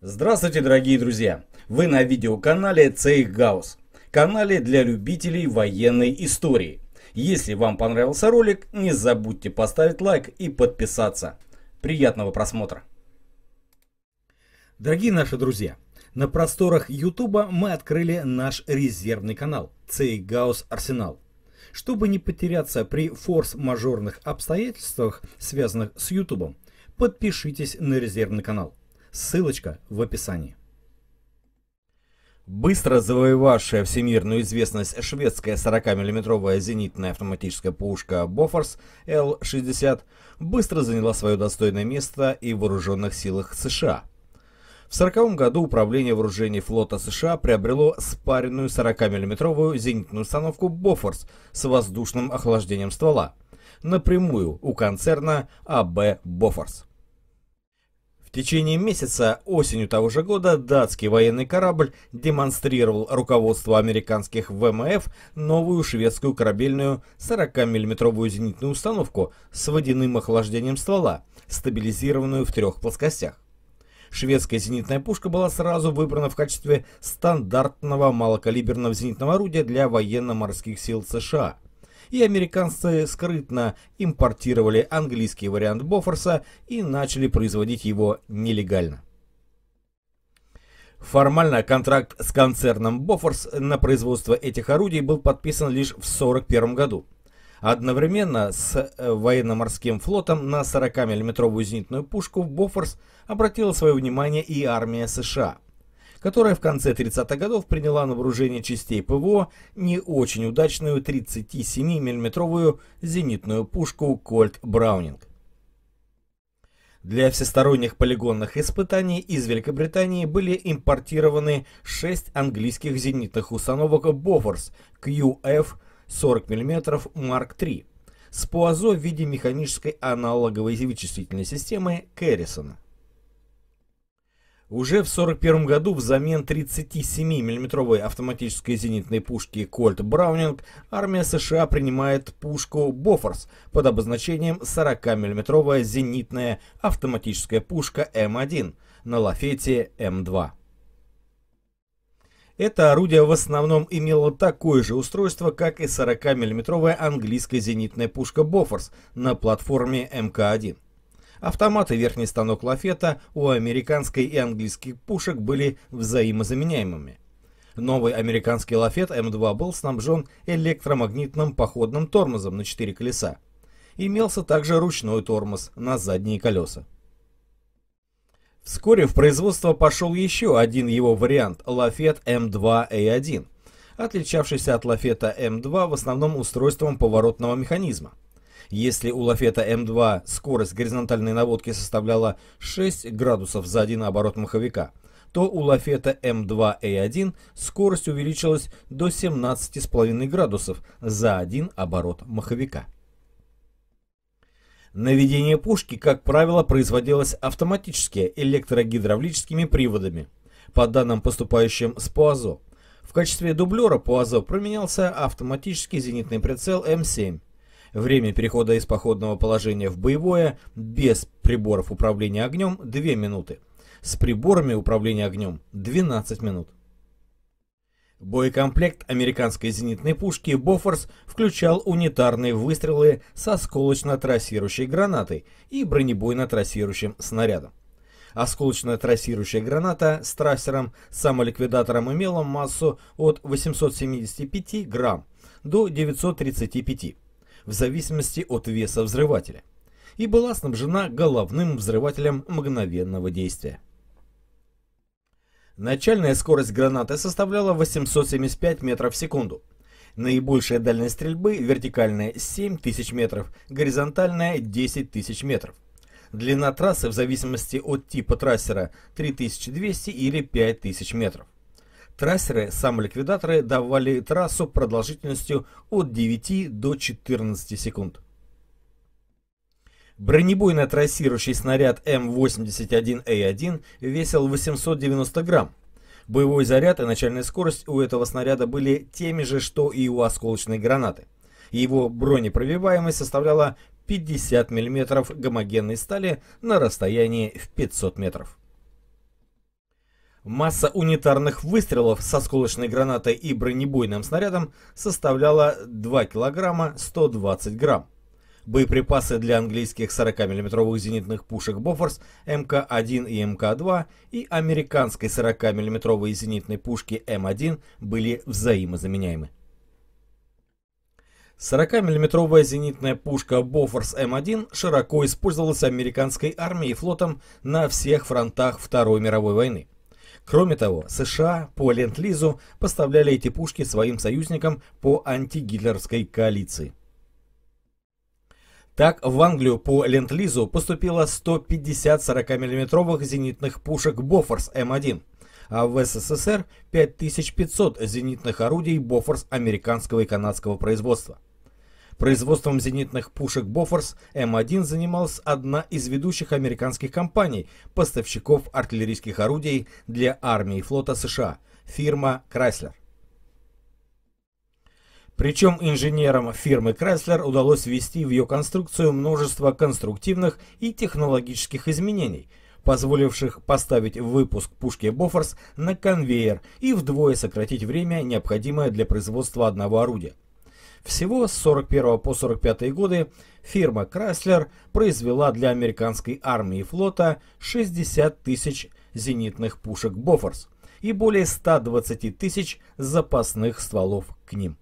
Здравствуйте, дорогие друзья! Вы на видеоканале Цейх Гаус, канале для любителей военной истории. Если вам понравился ролик, не забудьте поставить лайк и подписаться. Приятного просмотра! Дорогие наши друзья, на просторах Ютуба мы открыли наш резервный канал Цейх Гаус Арсенал. Чтобы не потеряться при форс-мажорных обстоятельствах, связанных с Ютубом, подпишитесь на резервный канал. Ссылочка в описании. Быстро завоевавшая всемирную известность шведская 40 миллиметровая зенитная автоматическая пушка Бофорс Л-60 быстро заняла свое достойное место и в вооруженных силах США. В 40-м году Управление вооружений флота США приобрело спаренную 40 миллиметровую зенитную установку «Бофорс» с воздушным охлаждением ствола, напрямую у концерна АБ «Бофорс». В течение месяца осенью того же года датский военный корабль демонстрировал руководству американских ВМФ новую шведскую корабельную 40 миллиметровую зенитную установку с водяным охлаждением ствола, стабилизированную в трех плоскостях. Шведская зенитная пушка была сразу выбрана в качестве стандартного малокалиберного зенитного орудия для военно-морских сил США – и американцы скрытно импортировали английский вариант Бофорса и начали производить его нелегально. Формально контракт с концерном Бофорс на производство этих орудий был подписан лишь в 1941 году. Одновременно с э, военно-морским флотом на 40 миллиметровую зенитную пушку в Бофорс обратила свое внимание и армия США – которая в конце 30-х годов приняла на вооружение частей ПВО не очень удачную 37 миллиметровую зенитную пушку «Кольт Браунинг». Для всесторонних полигонных испытаний из Великобритании были импортированы 6 английских зенитных установок «Бофорс» QF 40 мм Mark III с ПУАЗО в виде механической аналоговой вычислительной системы Керрисона. Уже в 1941 году взамен 37-мм автоматической зенитной пушки Кольт Браунинг армия США принимает пушку Бофорс под обозначением 40-мм зенитная автоматическая пушка М1 на лафете М2. Это орудие в основном имело такое же устройство, как и 40-мм английская зенитная пушка Бофорс на платформе МК-1. Автоматы верхний станок лафета у американской и английских пушек были взаимозаменяемыми. Новый американский лафет М2 был снабжен электромагнитным походным тормозом на 4 колеса. Имелся также ручной тормоз на задние колеса. Вскоре в производство пошел еще один его вариант – лафет М2А1, а отличавшийся от лафета М2 в основном устройством поворотного механизма. Если у Лафета М2 скорость горизонтальной наводки составляла 6 градусов за один оборот маховика, то у Лафета М2А1 э скорость увеличилась до 17,5 градусов за один оборот маховика. Наведение пушки, как правило, производилось автоматически электрогидравлическими приводами. По данным, поступающим с ПУАЗО, в качестве дублера ПУАЗО применялся автоматический зенитный прицел М7. Время перехода из походного положения в боевое без приборов управления огнем 2 минуты. С приборами управления огнем 12 минут. Боекомплект американской зенитной пушки «Бофорс» включал унитарные выстрелы со осколочно-трассирующей гранатой и бронебойно-трассирующим снарядом. Осколочно-трассирующая граната с трассером, самоликвидатором имела массу от 875 грамм до 935 в зависимости от веса взрывателя и была снабжена головным взрывателем мгновенного действия. Начальная скорость гранаты составляла 875 метров в секунду. Наибольшая дальность стрельбы вертикальная 7000 метров, горизонтальная тысяч метров. Длина трассы в зависимости от типа трассера 3200 или 5000 метров. Трассеры, самоликвидаторы давали трассу продолжительностью от 9 до 14 секунд. Бронебойный трассирующий снаряд М81А1 весил 890 грамм. Боевой заряд и начальная скорость у этого снаряда были теми же, что и у осколочной гранаты. Его бронепробиваемость составляла 50 мм гомогенной стали на расстоянии в 500 метров. Масса унитарных выстрелов со сколочной гранатой и бронебойным снарядом составляла 2 килограмма 120 грамм. Боеприпасы для английских 40 миллиметровых зенитных пушек «Бофорс» МК-1 и МК-2 и американской 40 миллиметровой зенитной пушки М1 были взаимозаменяемы. 40 миллиметровая зенитная пушка Бофорс М1 широко использовалась американской армией и флотом на всех фронтах Второй мировой войны. Кроме того, США по Ленд-Лизу поставляли эти пушки своим союзникам по антигитлерской коалиции. Так, в Англию по Ленд-Лизу поступило 150 40-мм зенитных пушек Бофорс М1, а в СССР 5500 зенитных орудий Бофорс американского и канадского производства. Производством зенитных пушек «Бофорс» М1 занималась одна из ведущих американских компаний, поставщиков артиллерийских орудий для армии и флота США, фирма «Крайслер». Причем инженерам фирмы Chrysler удалось ввести в ее конструкцию множество конструктивных и технологических изменений, позволивших поставить выпуск пушки Бофорс на конвейер и вдвое сократить время, необходимое для производства одного орудия. Всего с 41 по 45 годы фирма Chrysler произвела для американской армии и флота 60 тысяч зенитных пушек «Бофорс» и более 120 тысяч запасных стволов к ним.